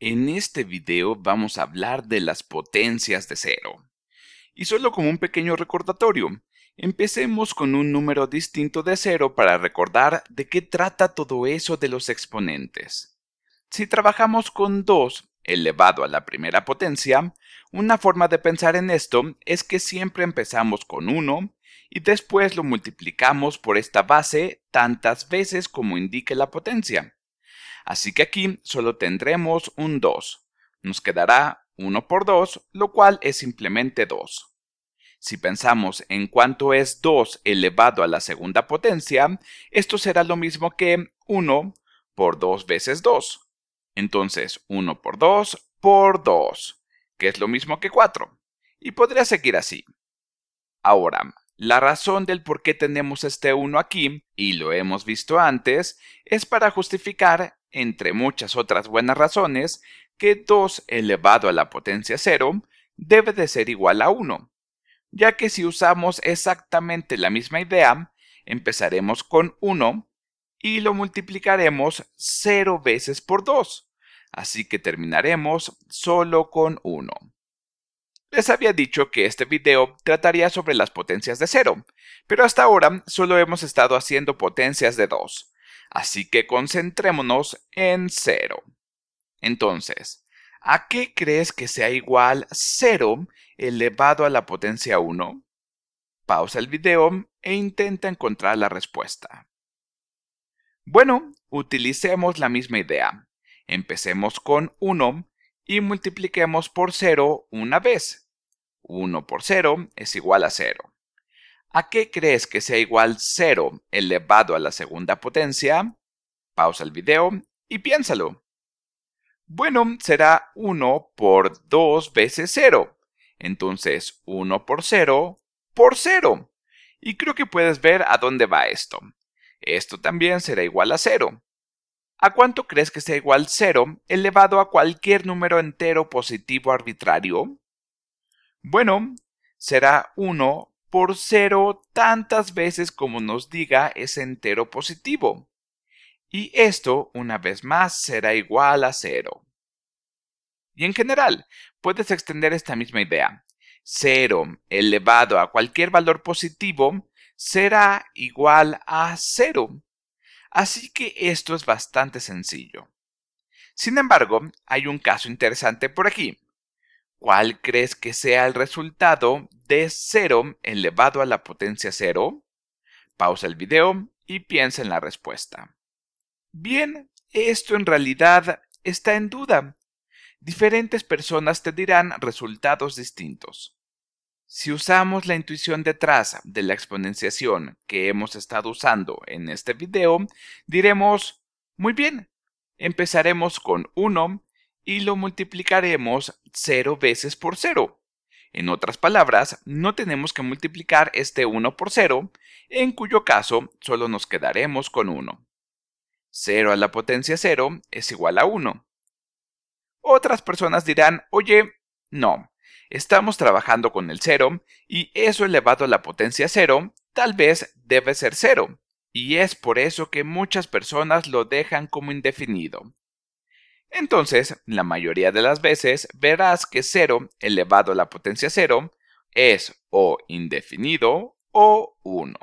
En este video vamos a hablar de las potencias de cero. Y solo como un pequeño recordatorio, empecemos con un número distinto de cero para recordar de qué trata todo eso de los exponentes. Si trabajamos con 2 elevado a la primera potencia, una forma de pensar en esto es que siempre empezamos con 1 y después lo multiplicamos por esta base tantas veces como indique la potencia Así que aquí solo tendremos un 2. Nos quedará 1 por 2, lo cual es simplemente 2. Si pensamos en cuánto es 2 elevado a la segunda potencia, esto será lo mismo que 1 por 2 veces 2. Entonces, 1 por 2 por 2, que es lo mismo que 4. Y podría seguir así. Ahora, la razón del por qué tenemos este 1 aquí, y lo hemos visto antes, es para justificar entre muchas otras buenas razones, que 2 elevado a la potencia 0 debe de ser igual a 1, ya que si usamos exactamente la misma idea, empezaremos con 1 y lo multiplicaremos 0 veces por 2, así que terminaremos solo con 1. Les había dicho que este video trataría sobre las potencias de 0, pero hasta ahora solo hemos estado haciendo potencias de 2, Así que concentrémonos en 0. Entonces, ¿a qué crees que sea igual 0 elevado a la potencia 1? Pausa el video e intenta encontrar la respuesta. Bueno, utilicemos la misma idea. Empecemos con 1 y multipliquemos por 0 una vez. 1 por 0 es igual a 0. ¿A qué crees que sea igual 0 elevado a la segunda potencia? Pausa el video y piénsalo. Bueno, será 1 por 2 veces 0. Entonces, 1 por 0 por 0. Y creo que puedes ver a dónde va esto. Esto también será igual a 0. ¿A cuánto crees que sea igual 0 elevado a cualquier número entero positivo arbitrario? Bueno, será 1 por cero tantas veces como nos diga ese entero positivo. Y esto, una vez más, será igual a cero. Y en general, puedes extender esta misma idea. cero elevado a cualquier valor positivo será igual a cero Así que esto es bastante sencillo. Sin embargo, hay un caso interesante por aquí. ¿Cuál crees que sea el resultado de 0 elevado a la potencia 0? Pausa el video y piensa en la respuesta. Bien, esto en realidad está en duda. Diferentes personas te dirán resultados distintos. Si usamos la intuición detrás de la exponenciación que hemos estado usando en este video, diremos, muy bien, empezaremos con 1 y lo multiplicaremos 0 veces por 0. En otras palabras, no tenemos que multiplicar este 1 por 0, en cuyo caso solo nos quedaremos con 1. 0 a la potencia 0 es igual a 1. Otras personas dirán, oye, no, estamos trabajando con el 0 y eso elevado a la potencia 0 tal vez debe ser 0, y es por eso que muchas personas lo dejan como indefinido. Entonces, la mayoría de las veces verás que 0 elevado a la potencia 0 es o indefinido o 1.